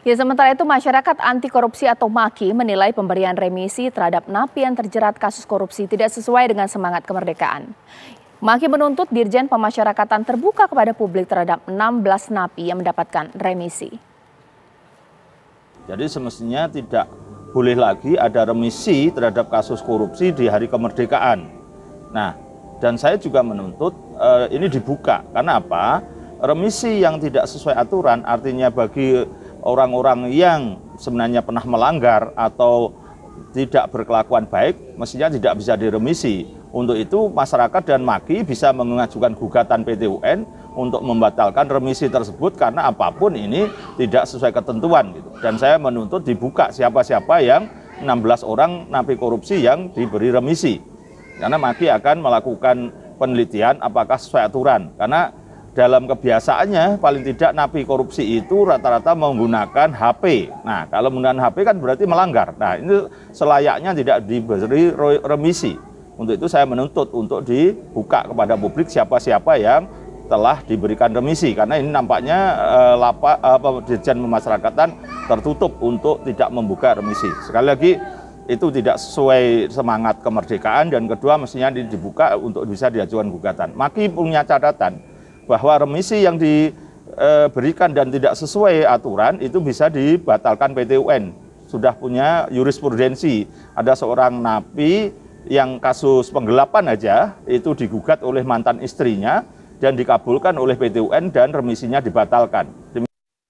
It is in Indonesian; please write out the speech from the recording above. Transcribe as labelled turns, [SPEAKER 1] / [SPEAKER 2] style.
[SPEAKER 1] Ya, sementara itu masyarakat anti korupsi atau MAKI menilai pemberian remisi terhadap napi yang terjerat kasus korupsi tidak sesuai dengan semangat kemerdekaan. Maki menuntut Dirjen Pemasyarakatan terbuka kepada publik terhadap 16 napi yang mendapatkan remisi.
[SPEAKER 2] Jadi semestinya tidak boleh lagi ada remisi terhadap kasus korupsi di hari kemerdekaan. Nah, dan saya juga menuntut eh, ini dibuka. Karena apa? Remisi yang tidak sesuai aturan artinya bagi orang-orang yang sebenarnya pernah melanggar atau tidak berkelakuan baik mestinya tidak bisa diremisi. Untuk itu masyarakat dan MAKI bisa mengajukan gugatan PTUN untuk membatalkan remisi tersebut karena apapun ini tidak sesuai ketentuan gitu. Dan saya menuntut dibuka siapa-siapa yang 16 orang napi korupsi yang diberi remisi. Karena MAKI akan melakukan penelitian apakah sesuai aturan. Karena dalam kebiasaannya paling tidak napi korupsi itu rata-rata menggunakan HP. Nah, kalau menggunakan HP kan berarti melanggar. Nah, ini selayaknya tidak diberi remisi. Untuk itu saya menuntut untuk dibuka kepada publik siapa-siapa yang telah diberikan remisi karena ini nampaknya eh, lapa eh, dirjen pemasyarakatan tertutup untuk tidak membuka remisi. Sekali lagi itu tidak sesuai semangat kemerdekaan dan kedua mestinya dibuka untuk bisa diajukan gugatan. Maki punya catatan bahwa remisi yang diberikan eh, dan tidak sesuai aturan itu bisa dibatalkan PTUN Sudah punya jurisprudensi. Ada seorang napi yang kasus penggelapan aja itu digugat oleh mantan istrinya dan dikabulkan oleh PTUN dan remisinya dibatalkan.